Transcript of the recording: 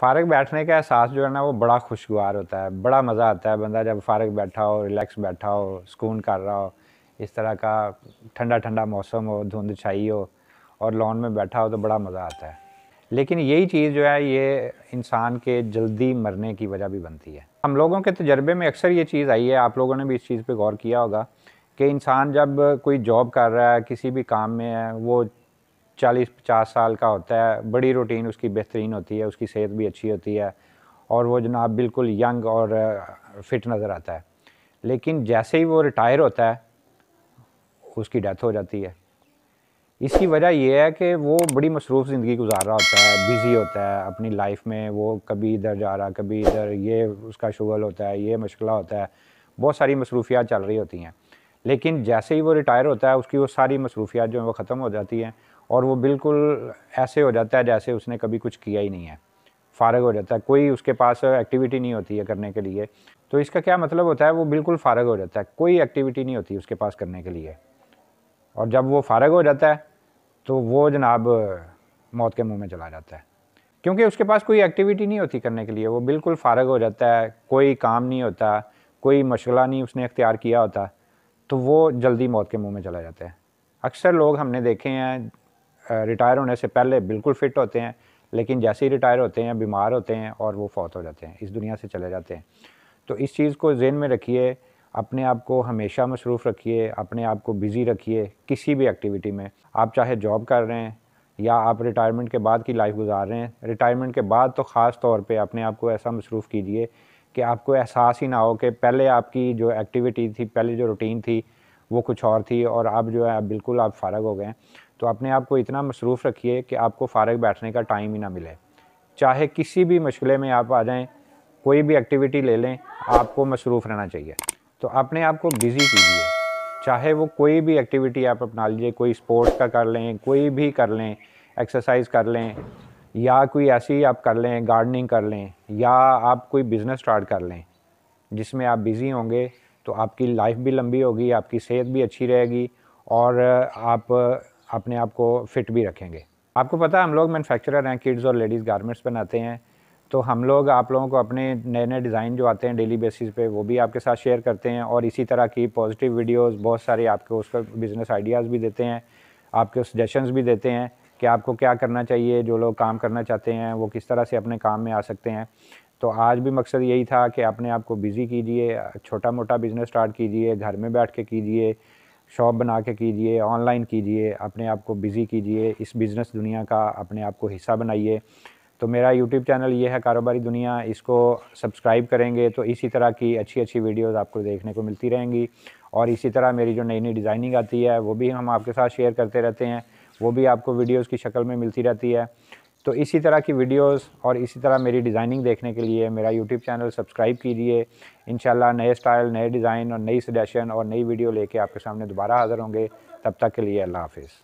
फारग बैठने का एहसास जो है ना वो बड़ा खुशगवार होता है बड़ा मज़ा आता है बंदा जब फारग बैठा हो रिलैक्स बैठा हो सुकून कर रहा हो इस तरह का ठंडा ठंडा मौसम हो धुंध छाई हो और लॉन में बैठा हो तो बड़ा मज़ा आता है लेकिन यही चीज़ जो है ये इंसान के जल्दी मरने की वजह भी बनती है हम लोगों के तजर्बे में अक्सर ये चीज़ आई है आप लोगों ने भी इस चीज़ पर गौर किया होगा कि इंसान जब कोई जॉब कर रहा है किसी भी काम में है वो चालीस पचास साल का होता है बड़ी रूटीन उसकी बेहतरीन होती है उसकी सेहत भी अच्छी होती है और वो जनाब बिल्कुल यंग और फिट नज़र आता है लेकिन जैसे ही वो रिटायर होता है उसकी डेथ हो जाती है इसकी वजह यह है कि वो बड़ी मसरूफ़ ज़िंदगी गुजार रहा होता है बिज़ी होता है अपनी लाइफ में वो कभी इधर जा रहा कभी इधर ये उसका शुगल होता है ये मुश्किल होता है बहुत सारी मसरूफियात चल रही होती हैं लेकिन जैसे ही वो रिटायर होता है उसकी वो सारी मसरूफियात जो हैं वो ख़त्म हो जाती हैं और वो बिल्कुल ऐसे हो जाता है जैसे उसने कभी कुछ किया ही नहीं है फ़ारग हो जाता है कोई उसके पास एक्टिविटी नहीं होती है करने के लिए तो इसका क्या मतलब होता है वो बिल्कुल फ़ारग हो जाता है कोई एक्टिविटी नहीं होती उसके पास करने के लिए और जब वो फ़ारग हो जाता है तो वो जनाब मौत के मुंह में चला जाता है क्योंकि उसके पास कोई एक्टिविटी नहीं होती करने के लिए वो बिल्कुल फ़ारग हो जाता है कोई काम नहीं होता कोई मशगला नहीं उसने अख्तियार किया होता तो वो जल्दी मौत के मुंह में चला जाता है अक्सर लोग हमने देखे हैं रिटायर होने से पहले बिल्कुल फिट होते हैं लेकिन जैसे ही रिटायर होते हैं बीमार होते हैं और वो फौत हो जाते हैं इस दुनिया से चले जाते हैं तो इस चीज़ को जेन में रखिए अपने आप को हमेशा मसरूफ़ रखिए अपने आप को बिज़ी रखिए किसी भी एक्टिविटी में आप चाहे जॉब कर रहे हैं या आप रिटायरमेंट के बाद की लाइफ गुजार रहे हैं रिटायरमेंट के बाद तो ख़ास तौर पे अपने आप को ऐसा मसरूफ़ कीजिए कि आपको एहसास ही ना हो कि पहले आपकी जो एक्टिविटी थी पहले जो रूटीन थी वो कुछ और थी और आप जो है बिल्कुल आप फ़ारग हो गए तो अपने आप को इतना मसरूफ़ रखिए कि आपको फ़ारग बैठने का टाइम ही ना मिले चाहे किसी भी मुश्किल में आप आ जाएँ कोई भी एक्टिविटी ले लें आपको मसरूफ़ रहना चाहिए तो अपने आप को बिज़ी कीजिए चाहे वो कोई भी एक्टिविटी आप अपना लीजिए कोई स्पोर्ट्स का कर लें कोई भी कर लें एक्सरसाइज कर लें या कोई ऐसी आप कर लें गार्डनिंग कर लें या आप कोई बिज़नेस स्टार्ट कर लें जिसमें आप बिज़ी होंगे तो आपकी लाइफ भी लंबी होगी आपकी सेहत भी अच्छी रहेगी और आप अपने आप को फिट भी रखेंगे आपको पता है हम लोग मैन्युफैक्चरर हैं किड्स और लेडीज़ गारमेंट्स बनाते हैं तो हम लोग आप लोगों को अपने नए नए डिज़ाइन जो आते हैं डेली बेसिस पे वो भी आपके साथ शेयर करते हैं और इसी तरह की पॉजिटिव वीडियोस बहुत सारे आपको पर बिज़नेस आइडियाज़ भी देते हैं आपके सजेशंस भी देते हैं कि आपको क्या करना चाहिए जो लोग काम करना चाहते हैं वो किस तरह से अपने काम में आ सकते हैं तो आज भी मकसद यही था कि अपने आप को बिज़ी कीजिए छोटा मोटा बिज़नेस स्टार्ट कीजिए घर में बैठ के कीजिए शॉप बना के कीजिए ऑनलाइन कीजिए अपने आप को बिज़ी कीजिए इस बिज़नेस दुनिया का अपने आप को हिस्सा बनाइए तो मेरा यूट्यूब चैनल ये है कारोबारी दुनिया इसको सब्सक्राइब करेंगे तो इसी तरह की अच्छी अच्छी वीडियोस आपको देखने को मिलती रहेंगी और इसी तरह मेरी जो नई नई डिज़ाइनिंग आती है वो भी हम आपके साथ शेयर करते रहते हैं वो भी आपको वीडियोज़ की शक्ल में मिलती रहती है तो इसी तरह की वीडियोस और इसी तरह मेरी डिज़ाइनिंग देखने के लिए मेरा यूट्यूब चैनल सब्सक्राइब कीजिए इन नए स्टाइल नए डिज़ाइन और नई सजेशन और नई वीडियो लेके आपके सामने दोबारा हाज़िर होंगे तब तक के लिए अल्लाह हाफिज़